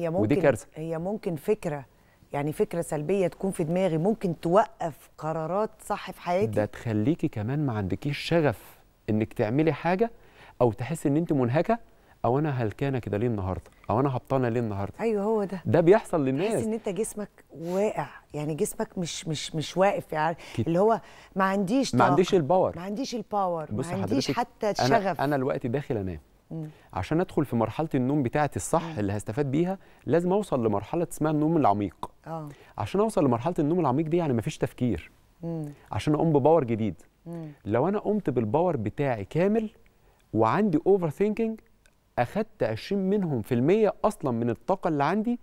هي ممكن ودي كارثه هي ممكن فكره يعني فكره سلبيه تكون في دماغي ممكن توقف قرارات صح في حياتي ده تخليكي كمان ما عندكيش شغف انك تعملي حاجه او تحس ان انت منهكه او انا هلكانه كده ليه النهارده او انا هبطانه ليه النهارده ايوه هو ده ده بيحصل للناس تحس ان انت جسمك واقع يعني جسمك مش مش مش واقف يعني كت... اللي هو ما عنديش طاقة. ما عنديش الباور ما عنديش الباور ما عنديش حتى الشغف انا, أنا الوقت داخل انام عشان ادخل في مرحله النوم بتاعتي الصح اللي هستفاد بيها لازم اوصل لمرحله اسمها النوم العميق آه. عشان اوصل لمرحله النوم العميق دي يعني مفيش تفكير مم. عشان اقوم بباور جديد مم. لو انا قمت بالباور بتاعي كامل وعندي اوفر ثينكينج اخدت 20 منهم في المية اصلا من الطاقه اللي عندي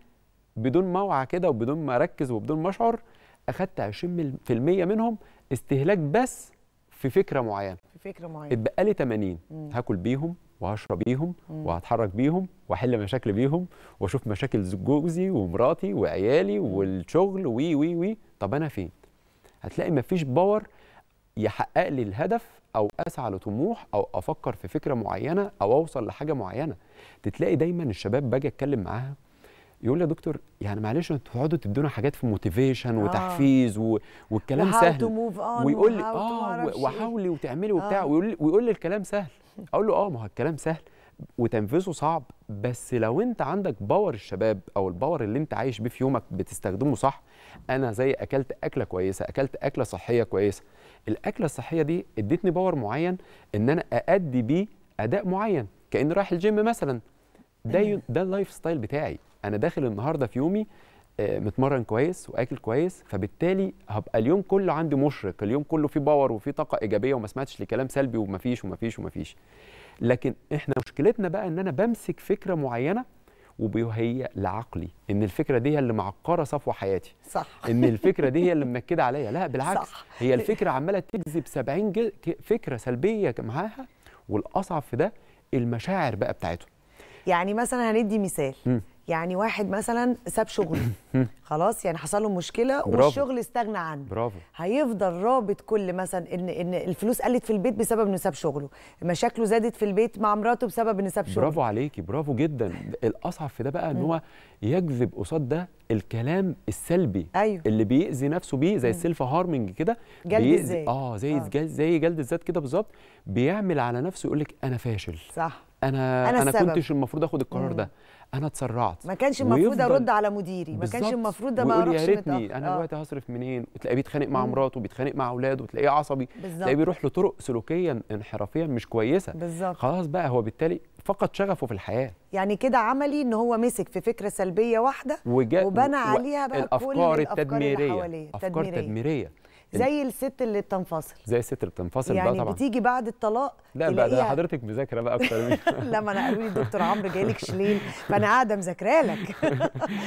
بدون ما اوعى كده وبدون ما اركز وبدون ما اشعر اخدت 20% منهم استهلاك بس في فكره معينه في فكره معينه اتبقى لي 80 مم. هاكل بيهم وهشرب بيهم وهتحرك بيهم واحل مشاكل بيهم واشوف مشاكل جوزي ومراتي وعيالي والشغل وي وي وي طب انا فين هتلاقي مفيش باور يحقق لي الهدف او اسعى لطموح او افكر في فكره معينه او اوصل لحاجه معينه تتلاقي دايما الشباب باجي اتكلم معاها يقول لي يا دكتور يعني معلش انتوا تقعدوا تدونا حاجات في موتيفيشن آه. وتحفيز و... والكلام سهل ويقول لي اه وحاولي إيه. وتعملي وبتاع آه. ويقول لي ويقول لي الكلام سهل اقول له اه ما هو الكلام سهل وتنفيذه صعب بس لو انت عندك باور الشباب او الباور اللي انت عايش بيه في يومك بتستخدمه صح انا زي اكلت اكله كويسه اكلت اكله صحيه كويسه الاكله الصحيه دي ادتني باور معين ان انا اادي بيه اداء معين كاني رايح الجيم مثلا ده ده اللايف ستايل بتاعي انا داخل النهارده في يومي آه، متمرن كويس واكل كويس فبالتالي هبقى اليوم كله عندي مشرق اليوم كله فيه باور وفيه طاقه ايجابيه وما سمعتش لكلام سلبي ومفيش ومفيش ومفيش لكن احنا مشكلتنا بقى ان انا بمسك فكره معينه وبيهيأ لعقلي ان الفكره دي هي اللي معقره صفوه حياتي صح ان الفكره دي هي اللي منكده عليا لا بالعكس صح. هي الفكره عماله تجذب 70 فكره سلبيه معاها والاصعب في ده المشاعر بقى بتاعتهم يعني مثلا هندي مثال م. يعني واحد مثلا ساب شغله خلاص يعني حصل له مشكله برافو. والشغل استغنى عنه برافو. هيفضل رابط كل مثلا ان ان الفلوس قلت في البيت بسبب انه ساب شغله مشاكله زادت في البيت مع مراته بسبب انه ساب شغله برافو عليكي برافو جدا الاصعب في ده بقى ان هو يجذب قصاد ده الكلام السلبي أيوه. اللي بيأذي نفسه بيه زي السيلف هارمنج كده جلد زي. اه زي آه. جلد زي جلد الذات كده بالظبط بيعمل على نفسه يقول لك انا فاشل صح انا انا, أنا كنتش المفروض اخد القرار ده انا اتسرعت ما كانش المفروض ارد على مديري ما كانش المفروض ده ما اعرفش يا ريتني أه. انا دلوقتي هصرف منين وتلاقيه بيتخانق مع مراته بيتخانق مع اولاده وتلاقيه عصبي تلاقيه بيروح لطرق سلوكيا انحرافيا مش كويسه بالزبط. خلاص بقى هو بالتالي فقد شغفه في الحياه يعني كده عملي ان هو مسك في فكره سلبيه واحده وبنى عليها بقى الافكار كل التدميريه افكار تدميرية. زي الست اللي بتنفصل زي الست اللي بتنفصل يعني بقى طبعا بتيجي بعد الطلاق لا بقى ده حضرتك مذاكره بقى اكتر من لا ما انا قالوا لي الدكتور عمرو جاي لك شليل فانا قاعده مذاكره لك